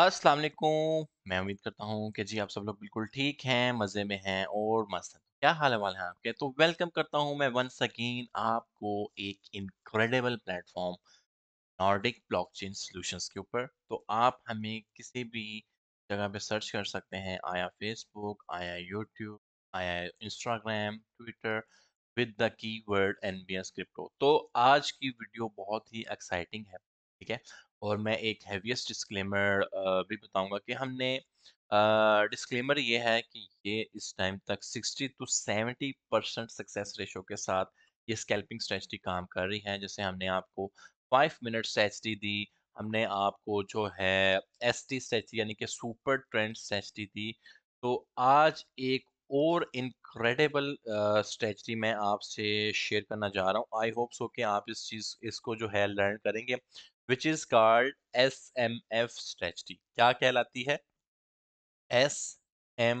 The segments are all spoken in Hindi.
अस्सलाम वालेकुम मैं उम्मीद करता हूँ कि जी आप सब लोग बिल्कुल ठीक हैं मज़े में हैं और मस्त हैं क्या हाल हवाल हैं आपके तो वेलकम करता हूँ मैं वंस अगेन आपको एक incredible platform Nordic blockchain solutions के ऊपर तो आप हमें किसी भी जगह पे सर्च कर सकते हैं आया फेसबुक आया यूट्यूब आया Instagram Twitter with the keyword N B S crypto तो आज की वीडियो बहुत ही एक्साइटिंग है ठीक है और मैं एक हैवीएस्ट डिस्क्लेमर भी बताऊंगा कि हमने डिस्क्लेमर ये है कि ये इस टाइम तक 60 टू 70 परसेंट सक्सेस रेशो के साथ ये स्कैल्पिंग स्ट्रेचडी काम कर रही है जैसे हमने आपको फाइव मिनट स्ट्रेचडी दी हमने आपको जो है एस टी स्ट्रेच यानी कि सुपर ट्रेंड स्ट्रेचडी दी तो आज एक और इनक्रेडिबल स्ट्रेचडी मैं आपसे शेयर करना चाह रहा हूँ आई होप सो कि आप इस चीज़ इसको जो है लर्न करेंगे which is called S M F strategy क्या कहलाती है एस एम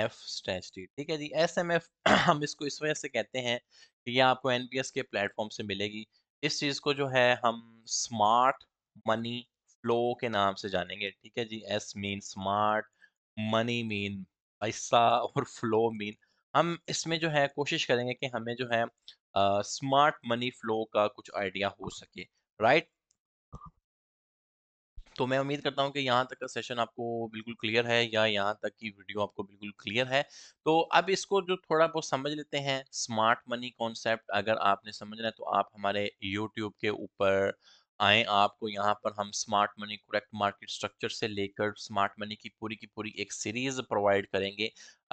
एफ स्ट्रेचडी ठीक है जी एस एम एफ हम इसको इस वजह से कहते हैं कि ये आपको एन के प्लेटफॉर्म से मिलेगी इस चीज़ को जो है हम स्मार्ट मनी फ्लो के नाम से जानेंगे ठीक है जी S mean smart money mean पैसा और फ्लो मीन हम इसमें जो है कोशिश करेंगे कि हमें जो है स्मार्ट मनी फ्लो का कुछ आइडिया हो सके राइट right? तो मैं उम्मीद करता हूँ कि यहाँ तक का सेशन आपको बिल्कुल क्लियर है या यहाँ तक की वीडियो आपको बिल्कुल क्लियर है तो अब इसको जो थोड़ा बहुत समझ लेते हैं स्मार्ट मनी कॉन्सेप्ट अगर आपने समझना है तो आप हमारे यूट्यूब के ऊपर आए आपको यहाँ पर हम smart money correct market structure से लेकर स्मार्ट मनी की पूरी की पूरी एक सीरीज प्रोवाइड करेंगे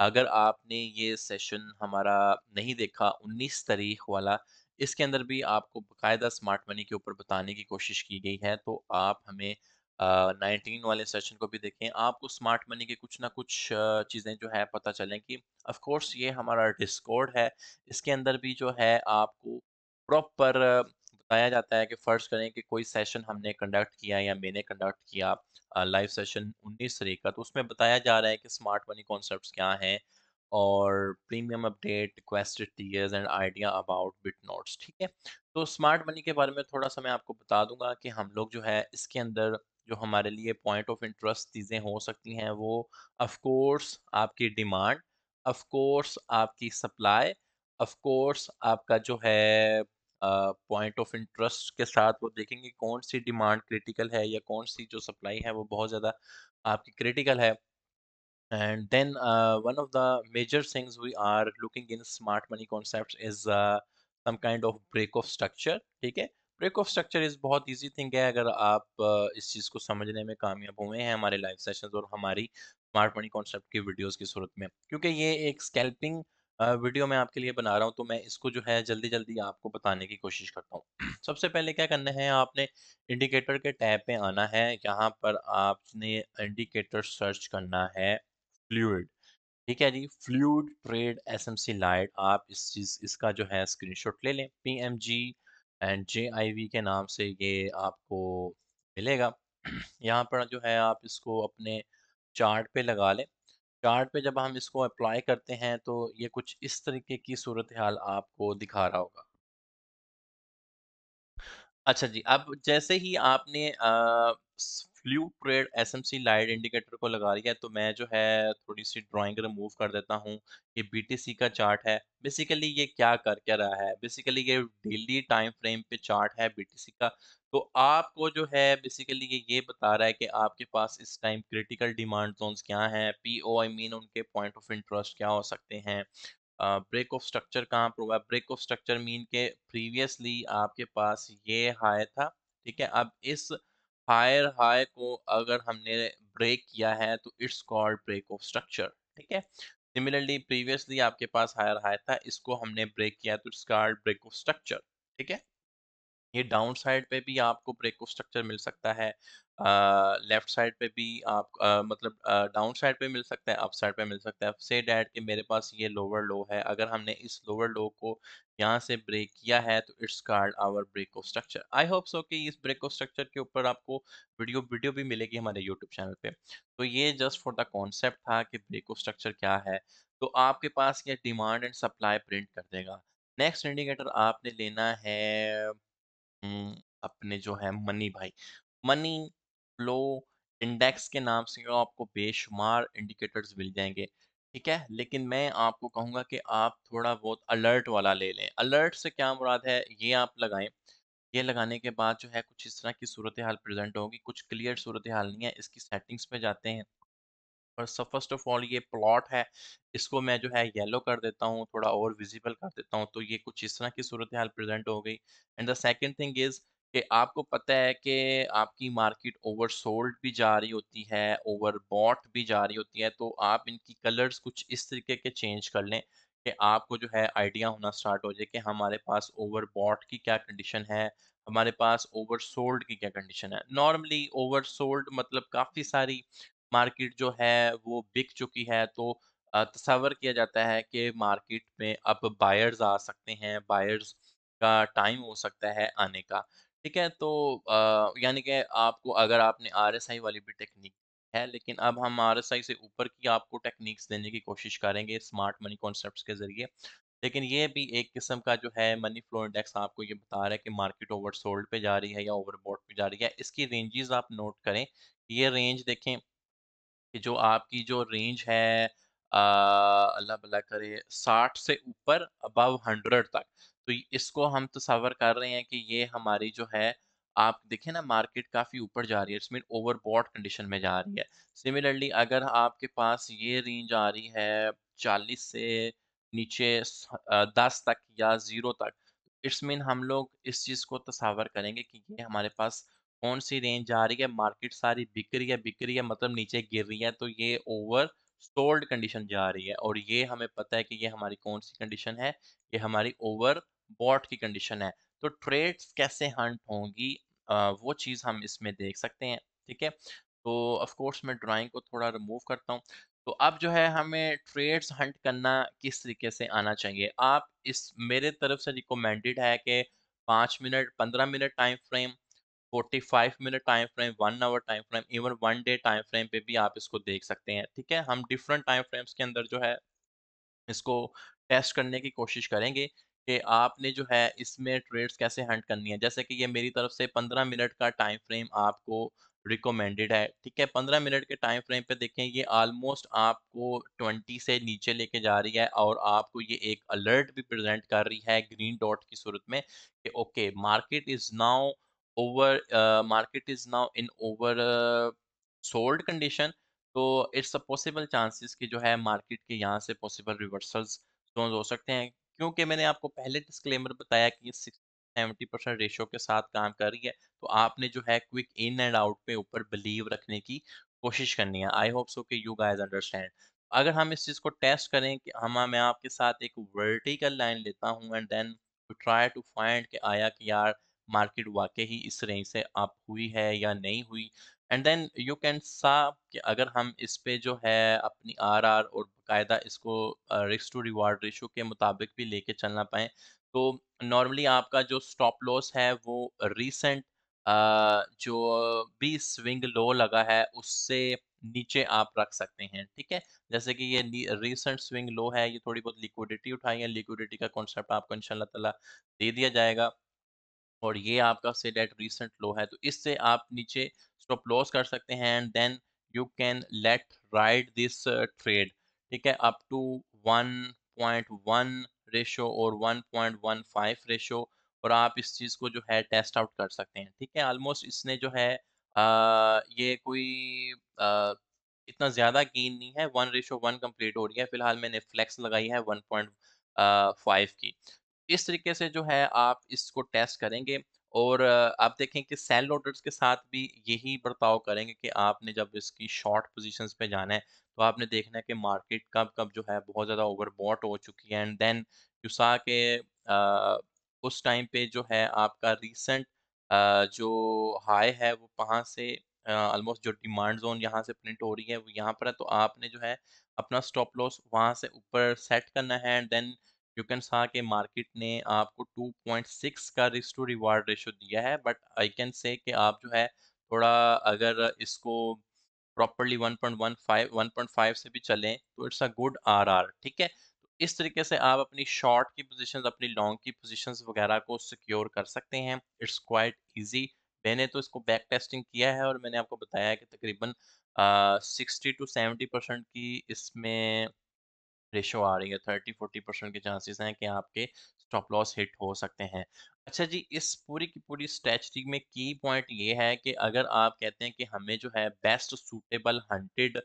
अगर आपने ये सेशन हमारा नहीं देखा 19 तारीख वाला इसके अंदर भी आपको बाकायदा स्मार्ट मनी के ऊपर बताने की कोशिश की गई है तो आप हमें नाइनटीन वाले सेशन को भी देखें आपको स्मार्ट मनी के कुछ ना कुछ चीज़ें जो है पता चलें कि अफकोर्स ये हमारा डिस्कॉर्ड है इसके अंदर भी जो है आपको प्रॉपर बताया जाता है कि फ़र्ज करें कि कोई सेशन हमने कंडक्ट किया या मैंने कंडक्ट किया लाइव सेशन 19 तरीक का तो उसमें बताया जा रहा है कि स्मार्ट मनी कॉन्सेप्ट क्या हैं और premium update requested tiers and idea about bit notes ठीक है तो स्मार्ट मनी के बारे में थोड़ा सा मैं आपको बता दूंगा कि हम लोग जो है इसके अंदर जो हमारे लिए पॉइंट ऑफ इंटरेस्ट चीज़ें हो सकती हैं वो अफकोर्स आपकी डिमांड अफकोर्स आपकी सप्लाई अफकोर्स आपका जो है पॉइंट ऑफ इंटरेस्ट के साथ वो देखेंगे कौन सी डिमांड क्रिटिकल है या कौन सी जो सप्लाई है वो बहुत ज़्यादा आपकी क्रिटिकल है and then one of the major things we are looking in smart money concept is some kind of break of structure ठीक है ब्रेक ऑफ स्ट्रक्चर इज़ बहुत ईजी थिंग है अगर आप इस चीज़ को समझने में कामयाब हुए हैं हमारे लाइव सेशंस और हमारी स्मार्ट मनी कॉन्सेप्ट की वीडियोस की सूरत में क्योंकि ये एक स्कैल्पिंग वीडियो मैं आपके लिए बना रहा हूँ तो मैं इसको जो है जल्दी जल्दी आपको बताने की कोशिश करता हूँ सबसे पहले क्या करना है आपने इंडिकेटर के टैब पे आना है यहाँ पर आपने इंडिकेटर सर्च करना है फ्लूड ठीक है जी fluid trade S C light आप इस चीज़ इसका जो है स्क्रीनशॉट ले लें जी एंड जे आई वी के नाम से ये आपको मिलेगा यहाँ पर जो है आप इसको अपने चार्ट पे लगा लें चार्ट पे जब हम इसको अप्लाई करते हैं तो ये कुछ इस तरीके की सूरत हाल आपको दिखा रहा होगा अच्छा जी अब जैसे ही आपने flu trade S M C light indicator को लगा रही है तो मैं जो है थोड़ी सी ड्राइंग रिमूव कर देता हूँ ये बी टी सी का चार्ट है बेसिकली ये क्या कर क्या रहा है बेसिकली ये डेली टाइम फ्रेम पे चार्ट है बी टी सी का तो आपको जो है बेसिकली ये ये बता रहा है कि आपके पास इस टाइम क्रिटिकल डिमांड जोन्स क्या हैं पी ओ आई मीन उनके पॉइंट ऑफ इंटरेस्ट क्या हो सकते हैं ब्रेक ऑफ स्ट्रक्चर कहाँ पर हुआ ब्रेक ऑफ स्ट्रक्चर मीन के प्रीवियसली आपके पास ये हाई था ठीक है अब इस हायर हाई को अगर हमने ब्रेक किया है तो it's called break of structure ठीक है सिमिलरली प्रीवियसली आपके पास हायर हाई था इसको हमने ब्रेक किया तो it's called break of structure ठीक है ये डाउन साइड पे भी आपको ब्रेक ऑफ स्ट्रक्चर मिल सकता है लेफ्ट साइड पे भी आप uh, मतलब डाउन साइड पे मिल सकता है अप साइड पे मिल सकता है से डेट कि मेरे पास ये लोअर लो है अगर हमने इस लोअर लो को यहाँ से ब्रेक किया है तो it's called our break of structure I hope so कि इस ब्रेक ऑफ स्ट्रक्चर के ऊपर आपको वीडियो वीडियो भी मिलेगी हमारे यूट्यूब चैनल पे तो ये जस्ट फॉर द कॉन्सेप्ट था कि ब्रेक ऑफ स्ट्रक्चर क्या है तो आपके पास ये डिमांड एंड सप्लाई प्रिंट कर देगा नेक्स्ट इंडिकेटर आपने लेना है अपने जो है मनी भाई मनी फ्लो इंडेक्स के नाम से आपको बेशुमार इंडिकेटर्स मिल जाएंगे ठीक है लेकिन मैं आपको कहूँगा कि आप थोड़ा बहुत अलर्ट वाला ले लें अलर्ट से क्या मुराद है ये आप लगाएं ये लगाने के बाद जो है कुछ इस तरह की सूरत हाल प्रेजेंट होगी कुछ क्लियर सूरत हाल नहीं है इसकी सेटिंग्स में जाते हैं और सब फर्स्ट ऑफ ऑल ये प्लॉट है इसको मैं जो है येलो कर देता हूँ थोड़ा और विजिबल कर देता हूँ तो ये कुछ इस तरह की सूरत हाल प्रेजेंट हो गई and the second thing is कि आपको पता है कि आपकी मार्केट ओवर सोल्ड भी जा रही होती है ओवर बॉट भी जा रही होती है तो आप इनकी कलर्स कुछ इस तरीके के चेंज कर लें कि आपको जो है आइडिया होना स्टार्ट हो जाए कि हमारे पास ओवर बॉट की क्या कंडीशन है हमारे पास ओवर सोल्ड की क्या कंडीशन है नॉर्मली ओवर सोल्ड मतलब काफ़ी सारी मार्केट जो है वो बिक चुकी है तो तस्वर किया जाता है कि मार्केट में अब बायर्स आ सकते हैं बायर्स का टाइम हो सकता है आने का ठीक है तो यानी कि आपको अगर आपने आर वाली भी टेक्निक है लेकिन अब हम आर से ऊपर की आपको टेक्निक्स देने की कोशिश करेंगे स्मार्ट मनी कॉन्सेप्ट के ज़रिए लेकिन ये भी एक किस्म का जो है मनी फ्लो इंडेक्स आपको ये बता रहा है कि मार्केट ओवर सोल्ड पे जा रही है या ओवरबॉट पे जा रही है इसकी रेंजेस आप नोट करें ये रेंज देखें कि जो आपकी जो रेंज है अल्लाह भला करे साठ से ऊपर अबव हंड्रेड तक तो इसको हम तो सवर कर रहे हैं कि ये हमारी जो है आप देखें ना मार्केट काफ़ी ऊपर जा रही है इट्स मीन बॉड कंडीशन में जा रही है सिमिलरली अगर आपके पास ये रेंज आ रही है चालीस से नीचे दस तक या ज़ीरो तक इट्स मीन हम लोग इस चीज़ को तस्वर तो करेंगे कि ये हमारे पास कौन सी रेंज जा रही है मार्केट सारी बिक रही है बिक रही है मतलब नीचे गिर रही है तो ये ओवर सोल्ड कंडीशन जा रही है और ये हमें पता है कि ये हमारी कौन सी कंडीशन है ये हमारी ओवर बॉट की कंडीशन है तो ट्रेड्स कैसे हंट होंगी आ, वो चीज़ हम इसमें देख सकते हैं ठीक है तो ऑफ कोर्स मैं ड्राइंग को थोड़ा रिमूव करता हूँ तो अब जो है हमें ट्रेड्स हंट करना किस तरीके से आना चाहिए आप इस मेरे तरफ से रिकमेंडेड है कि पाँच मिनट पंद्रह minute time frame forty five minute time frame one hour time frame even one day time frame पे भी आप इसको देख सकते हैं ठीक है हम डिफरेंट टाइम फ्रेम्स के अंदर जो है इसको टेस्ट करने की कोशिश करेंगे कि आपने जो है इसमें ट्रेड्स कैसे हंट करनी है जैसे कि ये मेरी तरफ से पंद्रह मिनट का टाइम फ्रेम आपको रिकमेंडेड है ठीक है पंद्रह मिनट के टाइम फ्रेम पे देखें ये ऑलमोस्ट आपको ट्वेंटी से नीचे लेके जा रही है और आपको ये एक अलर्ट भी प्रेजेंट कर रही है ग्रीन डॉट की सूरत में कि okay market is now over market is now in oversold condition तो इट्स अ पॉसिबल चांसेस कि जो है मार्केट के यहाँ से पॉसिबल रिवर्सल्स हो सकते हैं क्योंकि मैंने आपको पहले डिस्क्लेमर बताया कि सेवेंटी परसेंट रेशो के साथ काम कर रही है तो आपने जो है क्विक इन एंड आउट पे ऊपर बिलीव रखने की कोशिश करनी है आई होप सो कि यू गाइज अंडरस्टैंड अगर हम इस चीज़ को टेस्ट करें कि हम मैं आपके साथ एक वर्टिकल लाइन लेता हूँ and then to try to find कि आया कि यार मार्केट वाकई ही इस रेंज से अप हुई है या नहीं हुई एंड देन यू कैन सा कि अगर हम इस पे जो है अपनी आर आर और बाकायदा इसको रिस्क टू रिवार्ड रेशो के मुताबिक भी लेके चलना पाए तो नॉर्मली आपका जो स्टॉप लॉस है वो रिसेंट जो भी स्विंग लो लगा है उससे नीचे आप रख सकते हैं ठीक है जैसे कि ये रिसेंट स्विंग लो है ये थोड़ी बहुत लिक्विडिटी उठाई है लिक्विडिटी का कॉन्सेप्ट आपको इनशाला तला दे दिया जाएगा और ये आपका से डेट रिसेंट लो है तो इससे आप नीचे इसको क्लोज कर सकते हैं and then you can let ride this trade ठीक है अप टू 1.1 रेशो और 1.15 रेशो और आप इस चीज़ को जो है टेस्ट आउट कर सकते हैं ठीक है ऑलमोस्ट इसने जो है आ, ये कोई आ, इतना ज़्यादा गेन नहीं है वन रेशो वन कम्प्लीट हो रही है फिलहाल मैंने फ्लैक्स लगाई है वन पॉइंट फाइव की इस तरीके से जो है आप इसको टेस्ट करेंगे और आप देखें कि सेल लोडर्स के साथ भी यही बर्ताव करेंगे कि आपने जब इसकी शॉर्ट पोजीशंस पे जाना है तो आपने देखना है कि मार्केट कब कब जो है बहुत ज़्यादा ओवरबॉट हो चुकी है एंड देन यू सा के उस टाइम पे जो है आपका रिसेंट जो हाई है वो कहाँ से ऑलमोस्ट जो डिमांड जोन यहाँ से प्रिंट हो रही है वो यहाँ पर है तो आपने जो है अपना स्टॉप लॉस वहाँ से ऊपर सेट करना है एंड देन यू कैन सा के मार्केट ने आपको 2.6 का रिस्क टू रिवार्ड रेशो दिया है बट आई कैन से कि आप जो है थोड़ा अगर इसको प्रॉपरली 1.15 1.5 से भी चलें तो इट्स अ गुड आरआर ठीक है इस तरीके से आप अपनी शॉर्ट की पोजीशंस अपनी लॉन्ग की पोजीशंस वगैरह को सिक्योर कर सकते हैं इट्स क्वाइट इजी मैंने तो इसको बैक टेस्टिंग किया है और मैंने आपको बताया कि तकरीबन सिक्सटी टू सेवेंटी परसेंट की इसमें रेशो आ रही है थर्टी फोर्टी परसेंट के चांसेस हैं कि आपके स्टॉप लॉस हिट हो सकते हैं अच्छा जी इस पूरी की पूरी स्ट्रेटी में की पॉइंट ये है कि अगर आप कहते हैं कि हमें जो है बेस्ट सूटेबल हंटेड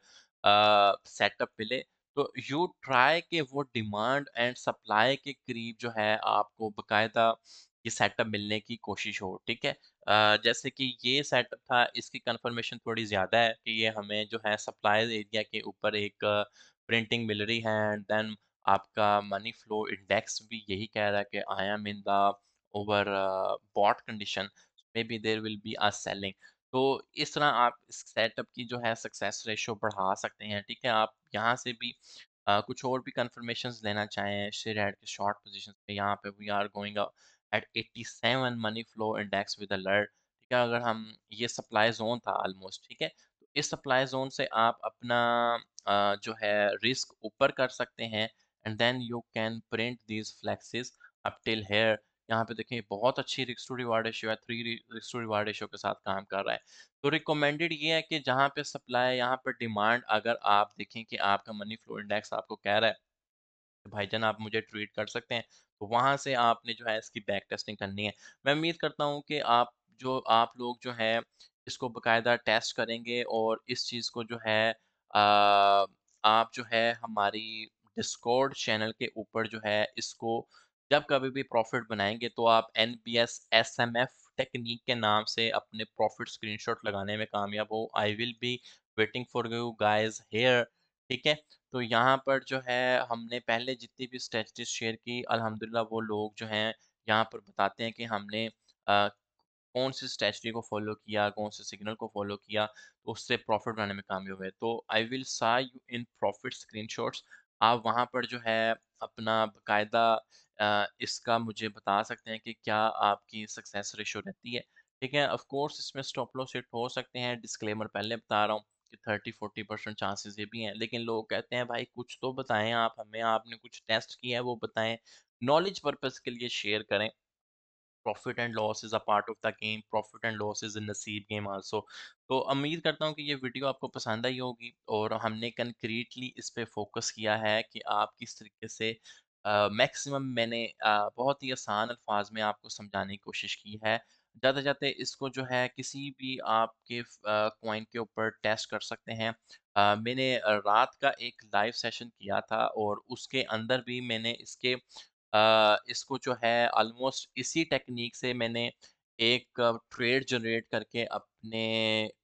सेटअप मिले तो यू ट्राई के वो डिमांड एंड सप्लाई के करीब जो है आपको बकायदा ये सेटअप मिलने की कोशिश हो ठीक है Uh, जैसे कि ये सेटअप था इसकी कंफर्मेशन थोड़ी ज़्यादा है कि ये हमें जो है सप्लाई एरिया के ऊपर एक प्रिंटिंग मिल रही है एंड देन आपका मनी फ्लो इंडेक्स भी यही कह रहा है कि I am in the over bought condition may be there will be are selling तो इस तरह आप इस सेटअप की जो है सक्सेस रेशो बढ़ा सकते हैं ठीक है आप यहाँ से भी आ, uh, कुछ और भी कन्फर्मेशन लेना चाहें शेयर हेड के शॉर्ट पोजिशन पे यहाँ पे we are going at 87 money flow index with alert ठीक है अगर हम ये सप्लाई जोन था ऑलमोस्ट ठीक है तो इस सप्लाई जोन से आप अपना जो है रिस्क ऊपर कर सकते हैं and then you can print these flexes up till here यहाँ पे देखें बहुत अच्छी रिक्स टू रिवार्ड रेशियो है थ्री रिक्स टू रिवार्ड रेशियो के साथ काम कर रहा है तो रिकमेंडेड ये है कि जहाँ पे सप्लाई यहाँ पे डिमांड अगर आप देखें कि आपका मनी फ्लो इंडेक्स आपको कह रहा है तो भाईजान आप मुझे ट्रीट कर सकते हैं तो वहाँ से आपने जो है इसकी बैक टेस्टिंग करनी है मैं उम्मीद करता हूँ कि आप जो आप लोग जो है इसको बाकायदा टेस्ट करेंगे और इस चीज़ को जो है आप जो है हमारी डिस्कॉर्ड चैनल के ऊपर जो है इसको जब कभी भी प्रॉफिट बनाएंगे तो आप N B S S M F technique के नाम से अपने प्रॉफिट स्क्रीनशॉट लगाने में कामयाब हो I will be waiting for you guys here ठीक है तो यहाँ पर जो है हमने पहले जितनी भी स्ट्रेटजीज शेयर की अलहमदिल्ला वो लोग जो हैं यहाँ पर बताते हैं कि हमने आ, कौन सी स्ट्रेटजी को फॉलो किया कौन से सिग्नल को फॉलो किया तो उससे प्रॉफिट बनाने में कामयाब है तो I will see you in profit screen आप वहाँ पर जो है अपना बाकायदा इसका मुझे बता सकते हैं कि क्या आपकी सक्सेस रेशो रहती है ठीक है ऑफ कोर्स इसमें स्टॉप लॉस हिट हो सकते हैं डिस्क्लेमर पहले बता रहा हूँ कि थर्टी फोर्टी परसेंट चांसेस ये भी हैं लेकिन लोग कहते हैं भाई कुछ तो बताएं आप हमें आपने कुछ टेस्ट किया है वो बताएं नॉलेज पर्पज़ के लिए शेयर करें profit and loss is a part of the game profit and loss is in नसीब गेम आल्सो तो उम्मीद करता हूँ कि ये वीडियो आपको पसंद आई होगी और हमने कंक्रीटली इस पर फोकस किया है कि आप किस तरीके से मैक्सिमम uh, मैंने uh, बहुत ही आसान अल्फाज में आपको समझाने की कोशिश की है जाते जाते इसको जो है किसी भी आपके कॉइन के ऊपर टेस्ट कर सकते हैं आ, मैंने रात का एक लाइव सेशन किया था और उसके अंदर भी मैंने इसके इसको जो है ऑलमोस्ट इसी टेक्निक से मैंने एक ट्रेड जनरेट करके अपने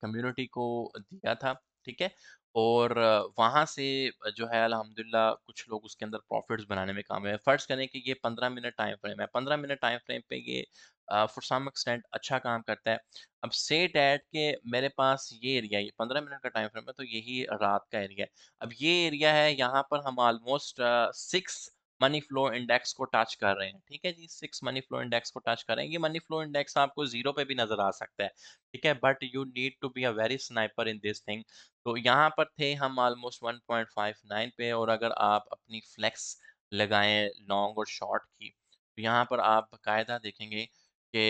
कम्युनिटी को दिया था ठीक है और वहाँ से जो है अल्हम्दुलिल्लाह कुछ लोग उसके अंदर प्रॉफिट्स बनाने में काम है फ़र्ज़ करें कि ये पंद्रह मिनट टाइम फ्रेम है पंद्रह मिनट टाइम फ्रेम पे ये फॉर सम एक्सटेंट अच्छा काम करता है अब से डैट के मेरे पास ये एरिया ये पंद्रह मिनट का टाइम फ्रेम है तो यही रात का एरिया है अब ये एरिया है यहाँ पर हम almost six money flow index को टच कर रहे हैं ठीक है जी सिक्स मनी फ्लो इंडेक्स को टच कर रहे हैं ये मनी फ्लो इंडेक्स आपको जीरो पे भी नजर आ सकता है ठीक है but you need to be a very sniper in this thing तो यहाँ पर थे हम ऑलमोस्ट 1.59 पे और अगर आप अपनी फ्लेक्स लगाएं लॉन्ग और शॉर्ट की तो यहाँ पर आप बाकायदा देखेंगे कि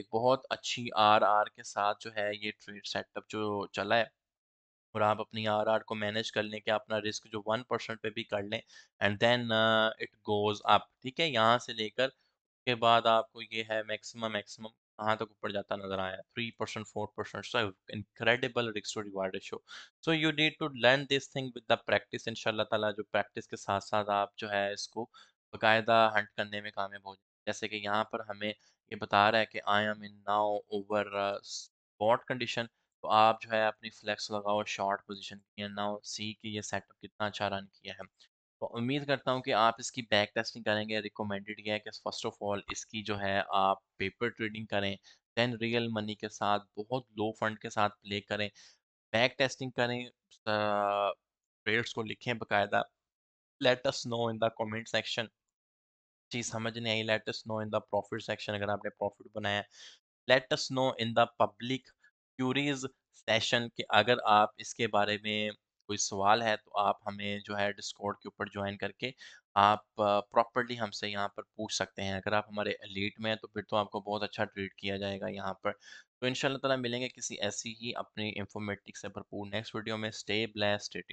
एक बहुत अच्छी आर आर के साथ जो है ये ट्रेड सेटअप जो चला है और आप अपनी आर आर को मैनेज कर लें कि अपना रिस्क जो वन परसेंट पे भी कर लें and then it goes up ठीक है यहाँ से लेकर उसके बाद आपको ये है मैक्सिमम मैक्सिमम कहाँ तक ऊपर जाता नजर आया three percent four percent so incredible risk to reward ratio so you need to learn this thing with the practice in ताला जो प्रैक्टिस के साथ साथ आप जो है इसको बाकायदा हंट करने में कामयाब हो जाए जैसे कि यहाँ पर हमें ये बता रहा है कि I am in now over spot condition तो आप जो है अपनी फ्लैक्स लगाओ शॉर्ट पोजिशन किया ना नाउ सी कि ये सेटअप कितना अच्छा रन किया है तो उम्मीद करता हूँ कि आप इसकी बैक टेस्टिंग करेंगे रिकमेंडेड यह है कि फर्स्ट ऑफ ऑल इसकी जो है आप पेपर ट्रेडिंग करें देन रियल मनी के साथ बहुत लो फंड के साथ प्ले करें बैक टेस्टिंग करें ट्रेड्स को लिखें बाकायदा let us know in the comment section चीज़ समझ नहीं आई let us know in the profit section अगर आपने प्रॉफिट बनाया let us know in the public queries session के अगर आप इसके बारे में कोई सवाल है तो आप हमें जो है डिस्कॉर्ड के ऊपर ज्वाइन करके आप प्रॉपरली हमसे यहाँ पर पूछ सकते हैं अगर आप हमारे लीड में हैं तो फिर तो आपको बहुत अच्छा ट्रीट किया जाएगा यहाँ पर तो इन ताला मिलेंगे किसी ऐसी ही अपनी इंफॉर्मेटिक से भरपूर नेक्स्ट वीडियो में स्टे ब्लेस स्टे